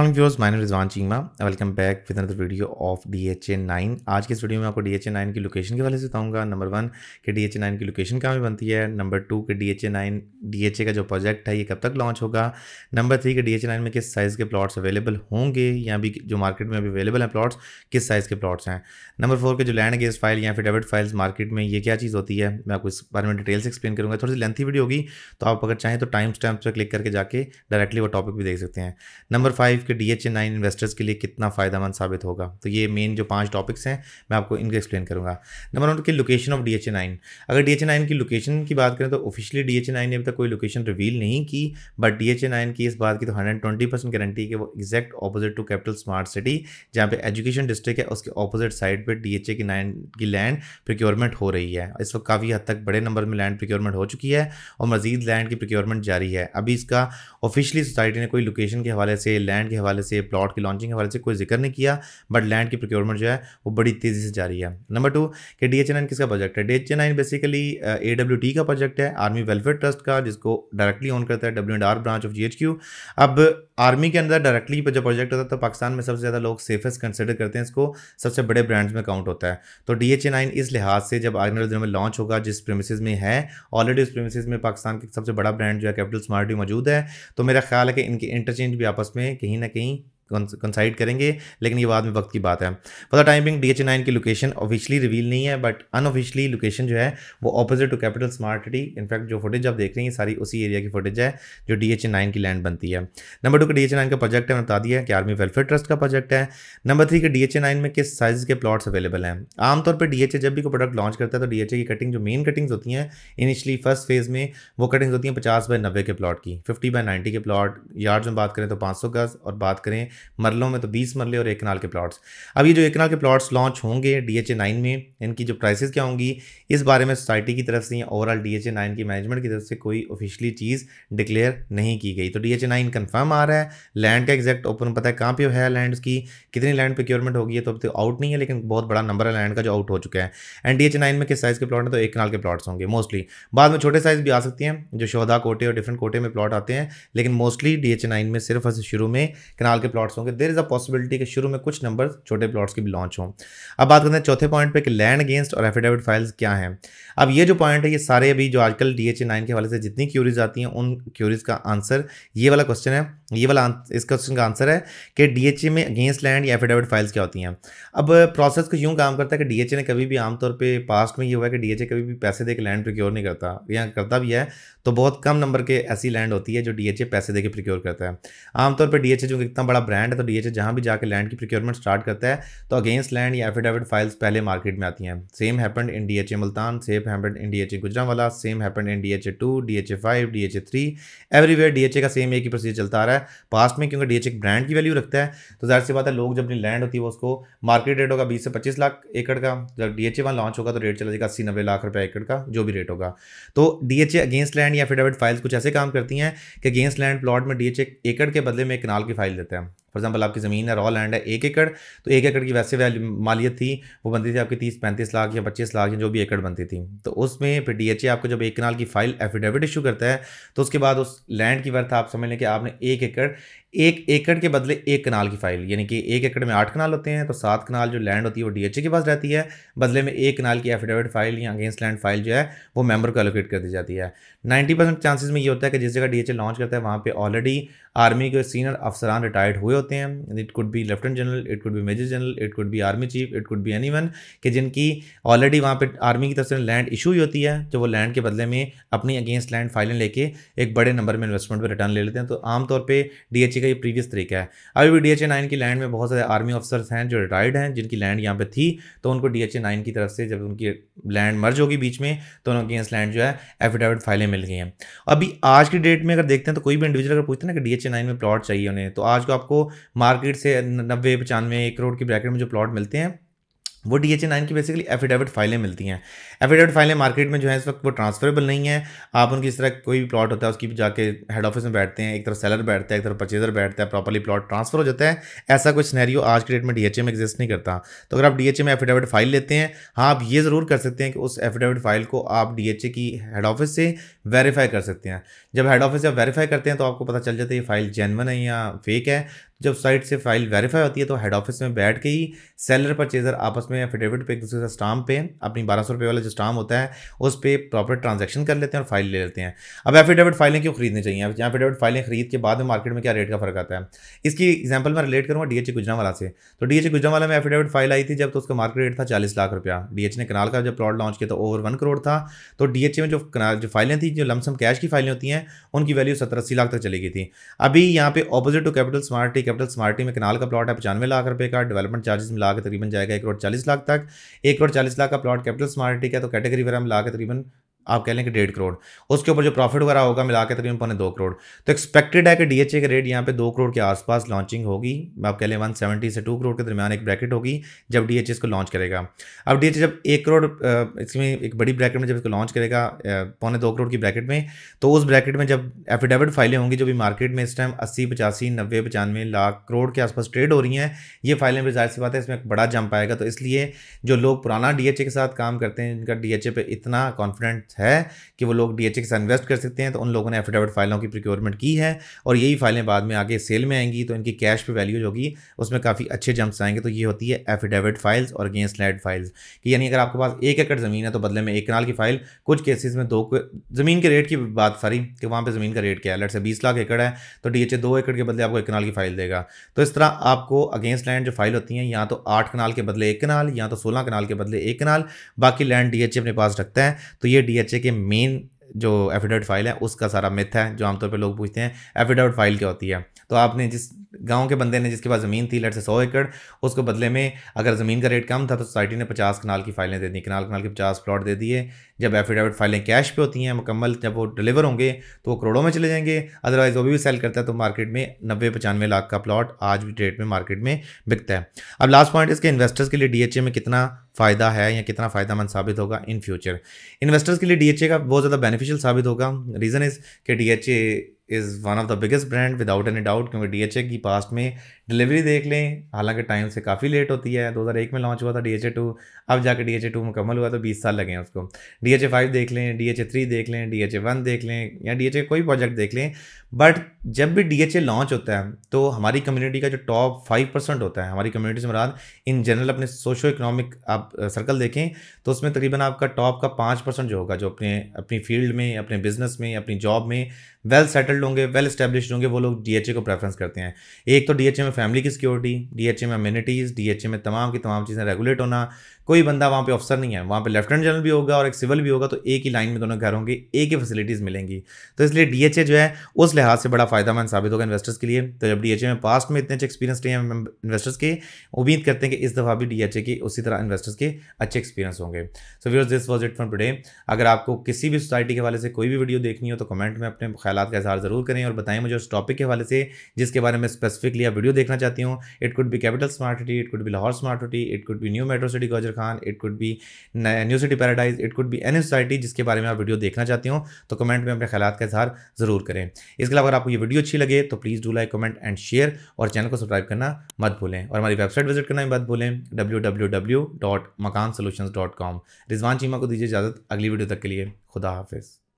Aslam viewers माइन Rizwan Cheema welcome back with another video of D H A nine आज के इस वीडियो में आपको डी एच ए नाइन की लोकेशन के हवाले से बताऊंगा नंबर वन कि डी एच ए नाइन की लोकेशन कहाँ पर बनती है नंबर टू कि D H A nine D H A का जो प्रोजेक्ट है ये कब तक लॉन्च होगा नंबर थ्री कि डी एच ए नाइन में किस साइज़ के प्लाट्स अवेलेबल होंगे या भी जो मार्केट में अभी अवेलेबल हैं प्लाट्स किस साइज़ के प्लाट्स हैं नंबर फोर के जो लैंड गेस फाइल या फिर डेबिट फाइल्स मार्केट में ये क्या चीज़ होती है मैं आपको इस बारे में डिटेल्स एक्सप्लेन करूँगा थोड़ी सी लेंथी वीडियो होगी तो आप अगर चाहें तो टाइम स्टैम्प पर क्लिक करके जाके डायरेक्टली वो टॉपिक भी देख सकते हैं नंबर फाइव के डी एच नाइन इन्वेस्टर्स के लिए कितना फ़ायदेमंद साबित होगा तो ये मेन जो पांच टॉपिक्स हैं मैं आपको इनको एक्सप्लेन करूँगा नंबर वन की location of D H nine अगर डी एच नाइन की लोकेशन की बात करें तो ऑफिशियली डी एच नाइन ने अभी तक कोई लोकेशन रिवील नहीं की बट डी एच नाइन की इस बात की तो हंड्रेड ट्वेंटी परसेंट गारंटी है कि वो exact opposite to capital smart city जहाँ पे एजुकेशन डिस्ट्रिक्ट है उसके ऑपोजिट साइड पर डी एच ए की नाइन की लैंड प्रिक्योरमेंट हो रही है इस वक्त काफ़ी हद तक बड़े नंबर में लैंड प्रिक्योरमेंट हो चुकी है और मजीद लैंड की प्रिक्योरमेंट जारी है अभी इसका ऑफिशियली सोसाइटी ने कोई लोकेशन के हवाले से लैंड के हवाले से प्लॉट की लॉन्चिंग के हवाले से कोई जिक्र नहीं किया बट लैंड की प्रोक्योरमेंट जो है वो बड़ी तेज़ी से जारी है नंबर टू कि डी एच एन एन किसका प्रोजेक्ट है D H N N basically A W T का प्रोजेक्ट है आर्मी वेलफेयर ट्रस्ट का जिसको डायरेक्टली ऑन करता है W and R branch of G H Q अब आर्मी के अंदर डायरेक्टली जब प्रोजेक्ट होता है तो पाकिस्तान में सबसे ज़्यादा लोग सेफेस्ट कंसिडर करते हैं इसको सबसे बड़े ब्रांड्स में काउंट होता है तो डी एच ए नाइन इस लिहाज से जब आगे दिनों में लॉन्च होगा जिस प्रेमिस में है ऑलरेडी उस प्रेमिस में पाकिस्तान का सबसे बड़ा ब्रांड जो है कैपिटल स्मार्टी मौजूद है तो मेरा ख्याल है कि इनके इंटरचेंज भी आपस में कहीं कहीं ना कहीं कंसाइड करेंगे लेकिन ये बाद में वक्त की बात है for the D H nine की लोकेशन ऑफिशियली रिवील नहीं है बट अनऑफिशियली लोकेशन जो है वो opposite to capital smart city in fact जो फुटेज आप देख रहे हैं सारी उसी एरिया की फुटेज है जो डी एच नाइन की लैंड बनती है नंबर टू का डी एच नाइन का प्रोजेक्ट है मैंने बता दिया कि आर्मी वेलफेयर ट्रस्ट का प्रोजेक्ट है नंबर थ्री के डी एच नाइन में किस साइज के प्लॉट्स अवेलेबल हैं आमतौर पर डी एच ए जब भी कोई प्रोडक्ट लॉन्च करता है तो डी एच ए की कटिंग जो मेन कटिंग्स होती हैं इनिशियली फर्स्ट फेज में वो कटिंग्स होती हैं पचास बाय नब्बे के प्लॉट की फिफ्टी बाय नाइन्टी के प्लॉट यार्ड्स में बात करें तो पाँच सौ गज और बात करें मरलों में तो बीस मरले और एक कनाल के प्लाट्स अब ये जो एक कनाल के प्लाट्स लॉन्च होंगे डी एच नाइन में इनकी जो प्राइसेस क्या होंगी इस बारे में सोसाइटी की तरफ से या overall D H A nine की मैनेजमेंट की तरफ से कोई ऑफिशियली चीज़ डिक्लेयर नहीं की गई तो डी एच नाइन आ रहा है लैंड का एग्जैक्ट ओपन पता है कहाँ पे है लैंड की कितनी लैंड प्रक्योरमेंट होगी तो अब तो आउट नहीं है लेकिन बहुत बड़ा नंबर है लैंड का जो आउट हो चुका है एंड डी एच नाइन में किस साइज़ के प्लॉट हैं तो एक कनाल के प्लॉट्स होंगे मोस्टली बाद में छोटे साइज़ भी आ सकती हैं जो शोधा कोटे और डिफरेंट कोटे में प्लॉट आते हैं लेकिन मोस्टली डी एच नाइन में सिर्फ शुरू में कनाल के प्लॉट प्लॉट्स होंगे देर इज़ अ पॉसिबिलिटी कि शुरू में कुछ नंबर छोटे प्लॉट्स के भी लॉन्च हों अब बात करते हैं चौथे पॉइंट पे कि लैंड अगेंस्ट और एफिडेविट फाइल्स क्या हैं अब ये जो पॉइंट है ये सारे अभी जो आजकल डी एच के हवाले से जितनी क्यूरीज आती हैं उन क्यूरीज का आंसर ये वाला क्वेश्चन है ये वाला इस क्वेश्चन का आंसर है कि डीएचए में अगेंस्ट लैंड या एफिडेविट फाइल्स क्या होती हैं अब प्रोसेस को यूँ काम करता है कि डीएचए ने कभी भी आमतौर पे पास्ट में ये हुआ है कि डीएचए कभी भी पैसे दे के लैंड प्रिक्योर नहीं करता या करता भी है तो बहुत कम नंबर के ऐसी लैंड होती है जो डीएचए पैसे दे के प्रिक्योर करता है आमतौर पर डीएचए जो इतना बड़ा ब्रांड है तो डीएचए जहाँ भी जाकर लैंड की प्रिक्योरमेंट स्टार्ट करता है तो अगेंस्ट लैंड या एफिडेविट फाइल्स पहले मार्केट में आती हैं same happen in DHA Multan same happen in DHA वाला same happen in DHA two DHA five DHA three everywhere DHA का सेम एक ही प्रोसीजर चलता आ रहा है है पास्ट में क्योंकि डीएचए एक ब्रांड की वैल्यू रखता है तो जाहिर सी बात है लोग जब अपनी लैंड होती है वो उसको मार्केट रेट होगा बीस से पच्चीस लाख एकड़ का जब डीएचए एच वहाँ लॉन्च होगा तो रेट चला जाएगा अस्सी नब्बे लाख रुपये एकड़ का जो भी रेट होगा तो डीएचए अगेंस्ट लैंड या फिडाविट फाइल्स कुछ ऐसे काम करती हैं कि अगेंस्ट लैंड प्लॉट में डीएचए एकड़ के बदले में एक कनाल की फाइल देते हैं फॉर एग्जाम्पल आपकी ज़मीन है रॉ लैंड है एक एकड़ तो एक एकड़ की वैसे वैल्यू मालियत थी वो बनती थी आपकी तीस पैंतीस लाख या पच्चीस लाख या जो भी एकड़ बनती थी तो उसमें फिर डी आपको जब एक कनाल की फाइल एफिडेविट इशू करता है तो उसके बाद उस लैंड की वर्थ आप समझ लें कि आपने एक एकड़ एक एकड़ के बदले एक कनाल की फाइल यानी कि एक एकड़ में आठ कनाल होते हैं तो सात कनाल जो लैंड होती है वो डीएचए के पास रहती है बदले में एक कनाल की एफिडेविट फाइल या अगेंस्ट लैंड फाइल जो है वो मेंबर को एलोकेट कर दी जाती है नाइन्टी परसेंट चांसेस में ये होता है कि जिस जगह डीएचए लॉन्च करता है वहाँ पर ऑलरेडी आर्मी के सीनियर अफसरान रिटायर्ड हुए होते हैं it could be lieutenant general it could be major general it could be army chief it could be any कि जिनकी ऑलरेडी वहाँ पर आर्मी की तरफ से लैंड इशू ही होती है तो वो लैंड के बदले में अपनी अगेंस्ट लैंड फाइलें लेके एक बड़े नंबर में इन्वेस्टमेंट पर रिटर्न ले लेते हैं तो आमतौर पर डी का ये प्रीवियस तरीका है अभी भी डी एच की लैंड में बहुत सारे आर्मी ऑफिसर्स हैं जो रिटायर्ड हैं जिनकी लैंड यहाँ पर थी तो उनको डी एच की तरफ से जब उनकी लैंड मर्ज होगी बीच में तो उनके अगेंस्ट लैंड जो है एफिडेविट फाइलें मिल गई हैं अभी आज की डेट में अगर देखते हैं तो कोई भी इंडिविजुअल अगर पूछते हैं ना कि डी एच में प्लॉट चाहिए उन्हें तो आज को आपको मार्केट से नब्बे पचानवे एक करोड़ की ब्रैकेट में जो प्लॉट मिलते हैं वो डी एच ए नाइन की बेसिकली एफिडेविट फाइलें मिलती हैं एफिडेविट फाइलें मार्केट में जो है इस वक्त वो ट्रांसफरेबल नहीं है आप उनकी इस तरह कोई भी प्लॉट होता है उसकी जाके हेड ऑफिस में बैठते हैं एक तरफ सेलर बैठता है एक तरफ परचेजर बैठता है प्रॉपरली प्लॉट ट्रांसफर हो जाता है ऐसा कोई स्नैरियो आज के डेट में डी एच ए में एग्जिस्ट नहीं करता तो अगर आप डी एच ए में एफिडेविट फाइल लेते हैं हाँ आप ये ज़रूर कर सकते हैं कि उस एफिडेविट फाइल को आप डी एच ए की हेड ऑफिस से वेरीफाई कर सकते हैं जब हेड ऑफिस से आप वेरीफाई करते हैं तो आपको पता चल जाता है ये फाइल जेनवन है या फेक है जब साइट से फाइल वेरीफाई होती है तो हेड ऑफिस में बैठ के ही सेलर परचेजर आपस में एफिडेविट पे एक दूसरे का स्टाम्प पे अपनी बारह सौ रुपये वाला जो स्टाम्प होता है उस पर प्रॉपर ट्रांजेक्शन कर लेते हैं और फाइल ले लेते हैं अब एफिडेविट फाइलें क्यों खरीदनी चाहिए एफिडेविट फाइलें खरीद के बाद में मार्केट में क्या रेट का फर्क आता है इसकी एग्जाम्पल मैं रिलेट करूँगा डी एच गुजरावाला से तो डी एच गुजरावाला में एफिडेविट फाइल आई थी जब तो उसका मार्केट रेट था चालीस लाख रुपया डी एच e ने कनाल का जब प्लॉट लॉन्च किया तो ओवर वन करोड़ था तो डी एच e में जो जो फाइलें थी जो लमसम कैश की फाइलें होती हैं उनकी वैल्यू सत्तर अस्सी लाख तक चली गई थी अभी यहाँ पे opposite to capital smart capital smarty में कनाल का प्लॉट है पचानवे लाख रुपए का डेवलपमेंट चार्जेस मिला के तकरीबन जाएगा एक करोड़ चालीस लाख तक एक करोड़ चालीस लाख का प्लॉट कैपिटल स्मार्टी का तो कैटेगरी वगैरह मिला के तकरीबन आप कह लें कि डेढ़ करोड़ उसके ऊपर जो प्रॉफिट वगैरह होगा मिला के तकरीबन पौने दो करोड़ तो एक्सपेक्टेड है कि डी एच ए का रेट यहाँ पे दो करोड़ के आसपास लॉन्चिंग होगी आप कह लें वन सेवेंटी से टू करोड़ के दरमियान एक ब्रैकेट होगी जब डी एच ए इसको लॉन्च करेगा अब डी एच ए जब एक करोड़ इसमें एक बड़ी ब्रैकेट में जब इसको लॉन्च करेगा पौने दो करोड़ की ब्रैकेट में तो उस ब्रैकेट में जब एफिडेविट फाइलें होंगी जो भी मार्केट में इस टाइम अस्सी पचासी नब्बे पचानवे लाख करोड़ के आसपास ट्रेड हो रही हैं ये फाइलें भी जाहिर सी बात है इसमें एक बड़ा जंप आएगा तो इसलिए जो लोग पुराना डी एच ए के साथ काम करते हैं जिनका डी एच ए पर इतना कॉन्फिडेंट है कि वो लोग डीएचए के साथ इन्वेस्ट कर सकते हैं तो उन लोगों ने एफिडेविट फाइलों की प्रिक्योरमेंट की है और यही फाइलें बाद में आगे सेल में आएंगी तो इनकी कैश पे वैल्यूज होगी उसमें काफ़ी अच्छे जंप्स आएंगे तो ये होती है एफिडेविट फाइल्स और अगेंस्ट लैंड फाइल्स कि यानी अगर आपके पास एक एकड़ ज़मीन है तो बदले में एक कनाल की फाइल कुछ केसेज में दो ज़मीन के रेट की बात सारी कि वहाँ पर ज़मीन का रेट क्या है लट से बीस लाख एकड़ है तो डी दो एकड़ के बदले आपको एक कनाल की फाइल देगा तो इस तरह आपको अगेंस्ट लैंड जो फाइल होती हैं या तो आठ कनाल के बदले एक कनाल या तो सोलह कनाल के बदले एक कनाल बाकी लैंड डी अपने पास रखता है तो ये डी अच्छे के मेन जो एफिडेविट फाइल है उसका सारा मिथ है जो आमतौर पर लोग पूछते हैं एफिडेविट फाइल क्या होती है तो आपने जिस गांव के बंदे ने जिसके पास ज़मीन थी लट से सौ एकड़ उसको बदले में अगर ज़मीन का रेट कम था तो सोसाइटी ने पचास कनाल की फ़ाइलें दे दी कनाल कनाल के पचास प्लॉट दे दिए जब एफिडेविट फाइलें कैश पे होती हैं मुकम्मल जब वो डिलीवर होंगे तो वो करोड़ों में चले जाएंगे अदरवाइज़ वो भी, भी सेल करता है तो मार्केट में नब्बे पचानवे लाख का प्लॉट आज भी डेट में मार्केट में बिकता है अब लास्ट पॉइंट इसके इन्वेस्टर्स के लिए डी में कितना फ़ायदा है या कितना फ़ायदा साबित होगा इन फ्यूचर इन्वेस्टर्स के लिए डी का बहुत ज़्यादा बेनिफिट बेनिफिशियल साबित होगा रीज़न इज़ कि D is one of the biggest brand without any doubt क्योंकि डी एच ए की पास्ट में डिलीवरी देख लें हालांकि टाइम से काफ़ी लेट होती है दो हज़ार एक में लॉन्च हुआ था डी एच ए टू अब जाकर डी एच ए टू मुकम्मल हुआ तो बीस साल लगे हैं उसको डी एच ए फाइव देख लें डी एच ए थ्री देख लें डी एच ए वन देख लें या डी एच ए कोई प्रोजेक्ट देख लें बट जब भी डी एच ए लॉन्च होता है तो हमारी कम्युनिटी का जो टॉप फाइव परसेंट होता है हमारी कम्युनिटी से मुराद इन जनरल अपने सोशो इकोनॉमिक आप सर्कल देखें तो उसमें तकरीबन आपका टॉप का पाँच परसेंट जो होगा जो अपने अपनी फील्ड में अपने बिजनेस में अपनी जॉब में वेल सेटल्ड होंगे वेल स्टैब्लिश होंगे वो लोग डीएचए को प्रेफरेंस करते हैं एक तो डीएचए में फैमिली की सिक्योरिटी डीएचए में अम्यूनिटीज़ डीएचए में तमाम की तमाम चीज़ें रेगुलेट होना कोई बंदा वहाँ पे ऑफिसर नहीं है वहाँ पे लेफ्टिनेंट जनरल भी होगा और एक सिविल भी होगा तो एक ही लाइन में दोनों घर होंगे एक ही फैसिलिटीज़ मिलेंगी तो इसलिए डीएचए जो है उस लिहाज से बड़ा फ़ायदा साबित होगा इन्वेस्टर्स के लिए तो जब डीएचए में पास्ट में इतने अच्छे एक्सपीरियंस रहे हैं इन्वेस्टर्स के उम्मीद करते हैं कि इस दफ़ा भी डीएचए के उसी तरह इन्वेस्टर्स के अच्छे एक्सपीरियंस होंगे so viewers this was it for today अगर आपको किसी भी सोसाइटी के हवाले से कोई भी वीडियो देखनी हो तो कमेंट में अपने ख्याल का इजहार ज़रूर करें और बताएं मुझे उस टॉपिक के हवाले से जिसके बारे में स्पेसिफिकली आप वीडियो देखना चाहती हूँ it could be capital smart city it could be Lahore smart city it could be new metro city Gujar Khan it could be new city paradise it could be any society जिसके बारे में आप वीडियो देखना चाहती हूँ तो कमेंट में अपने ख्याल का इजहार ज़रूर करें इसके अलावा अगर आपको ये वीडियो अच्छी लगे तो please do like comment and share और चैनल को सब्सक्राइब करना मत भूलें और हमारी वेबसाइट विजिट करना भी मत भूलें डब्ल्यू रिजवान चीमा को दीजिए इजाज़त अगली वीडियो तक के लिए खुदा हाफिज़